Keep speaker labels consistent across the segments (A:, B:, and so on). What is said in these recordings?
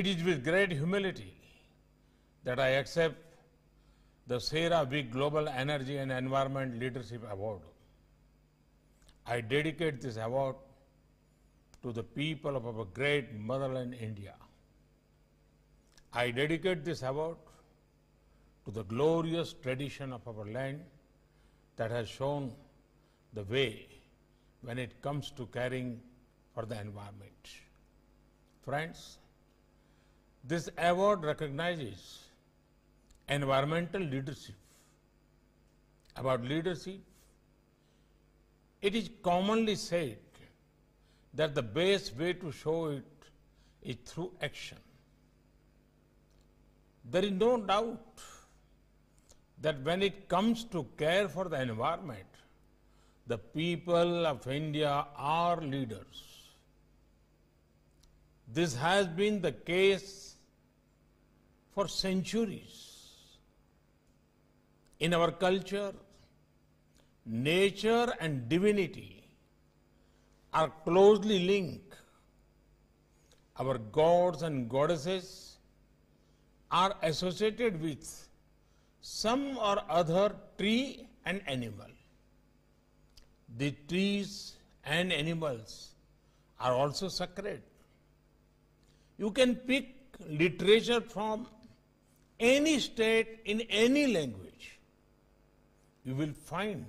A: It is with great humility that I accept the Sarah Big Global Energy and Environment Leadership Award. I dedicate this award to the people of our great motherland India. I dedicate this award to the glorious tradition of our land that has shown the way when it comes to caring for the environment. Friends, this award recognizes environmental leadership. About leadership, it is commonly said that the best way to show it is through action. There is no doubt that when it comes to care for the environment, the people of India are leaders. This has been the case for centuries. In our culture, nature and divinity are closely linked. Our gods and goddesses are associated with some or other tree and animal. The trees and animals are also sacred. You can pick literature from any state in any language, you will find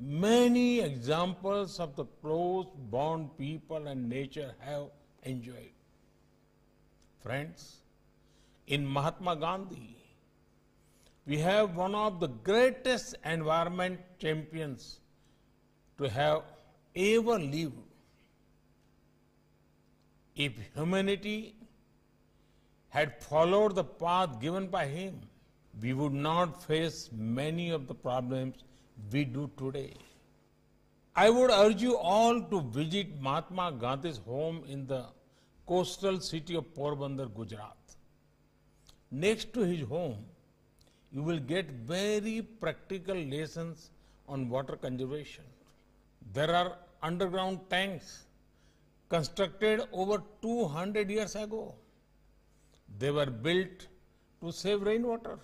A: many examples of the close bond people and nature have enjoyed. Friends, in Mahatma Gandhi, we have one of the greatest environment champions to have ever lived. If humanity had followed the path given by him, we would not face many of the problems we do today. I would urge you all to visit Mahatma Gandhi's home in the coastal city of Porbandar, Gujarat. Next to his home, you will get very practical lessons on water conservation. There are underground tanks constructed over 200 years ago. They were built to save rainwater.